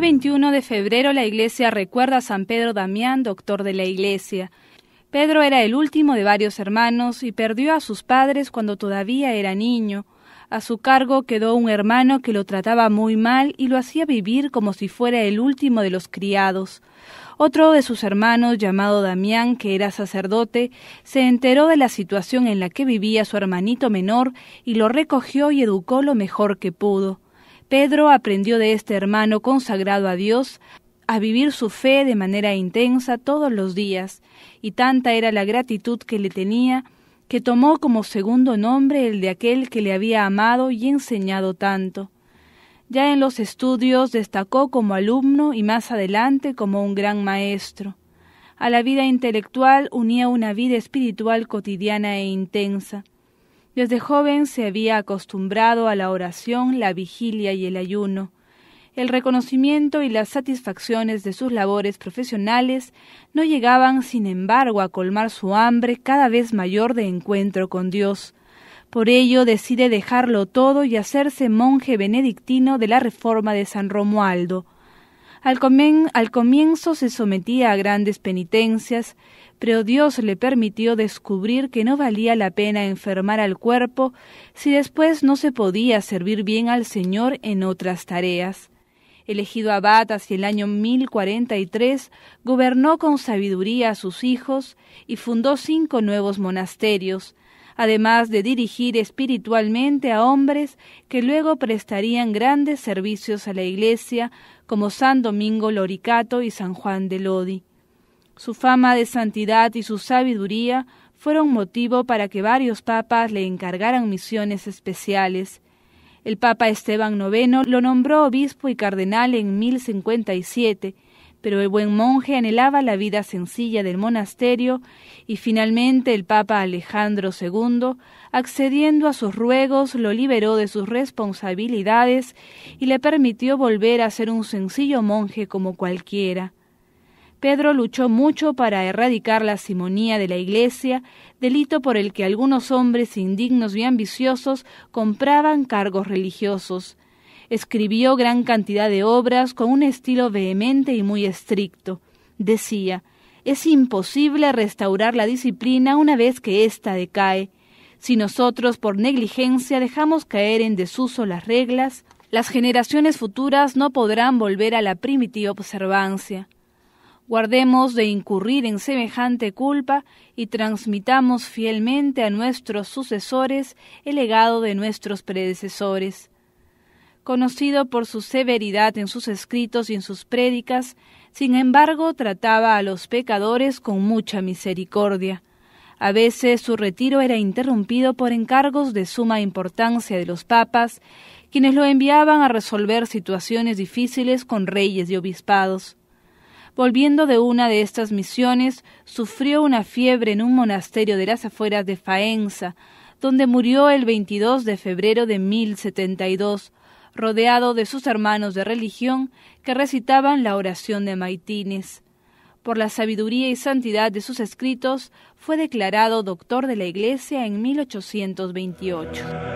21 de febrero la iglesia recuerda a San Pedro Damián, doctor de la iglesia. Pedro era el último de varios hermanos y perdió a sus padres cuando todavía era niño. A su cargo quedó un hermano que lo trataba muy mal y lo hacía vivir como si fuera el último de los criados. Otro de sus hermanos, llamado Damián, que era sacerdote, se enteró de la situación en la que vivía su hermanito menor y lo recogió y educó lo mejor que pudo. Pedro aprendió de este hermano consagrado a Dios a vivir su fe de manera intensa todos los días, y tanta era la gratitud que le tenía, que tomó como segundo nombre el de aquel que le había amado y enseñado tanto. Ya en los estudios destacó como alumno y más adelante como un gran maestro. A la vida intelectual unía una vida espiritual cotidiana e intensa. Desde joven se había acostumbrado a la oración, la vigilia y el ayuno. El reconocimiento y las satisfacciones de sus labores profesionales no llegaban, sin embargo, a colmar su hambre cada vez mayor de encuentro con Dios. Por ello decide dejarlo todo y hacerse monje benedictino de la Reforma de San Romualdo. Al, comienzo se sometía a grandes penitencias, pero Dios le permitió descubrir que no valía la pena enfermar al cuerpo si después no se podía servir bien al Señor en otras tareas. Elegido abad hacia el año 1043, gobernó con sabiduría a sus hijos y fundó cinco nuevos monasterios, además de dirigir espiritualmente a hombres que luego prestarían grandes servicios a la Iglesia, como San Domingo Loricato y San Juan de Lodi. Su fama de santidad y su sabiduría fueron motivo para que varios papas le encargaran misiones especiales. El Papa Esteban IX lo nombró obispo y cardenal en 1057 pero el buen monje anhelaba la vida sencilla del monasterio y finalmente el Papa Alejandro II, accediendo a sus ruegos, lo liberó de sus responsabilidades y le permitió volver a ser un sencillo monje como cualquiera. Pedro luchó mucho para erradicar la simonía de la Iglesia, delito por el que algunos hombres indignos y ambiciosos compraban cargos religiosos. Escribió gran cantidad de obras con un estilo vehemente y muy estricto. Decía, es imposible restaurar la disciplina una vez que ésta decae. Si nosotros por negligencia dejamos caer en desuso las reglas, las generaciones futuras no podrán volver a la primitiva observancia. Guardemos de incurrir en semejante culpa y transmitamos fielmente a nuestros sucesores el legado de nuestros predecesores. Conocido por su severidad en sus escritos y en sus prédicas, sin embargo trataba a los pecadores con mucha misericordia. A veces su retiro era interrumpido por encargos de suma importancia de los papas, quienes lo enviaban a resolver situaciones difíciles con reyes y obispados. Volviendo de una de estas misiones, sufrió una fiebre en un monasterio de las afueras de Faenza, donde murió el 22 de febrero de 1072, rodeado de sus hermanos de religión que recitaban la oración de Maitines. Por la sabiduría y santidad de sus escritos, fue declarado doctor de la Iglesia en 1828.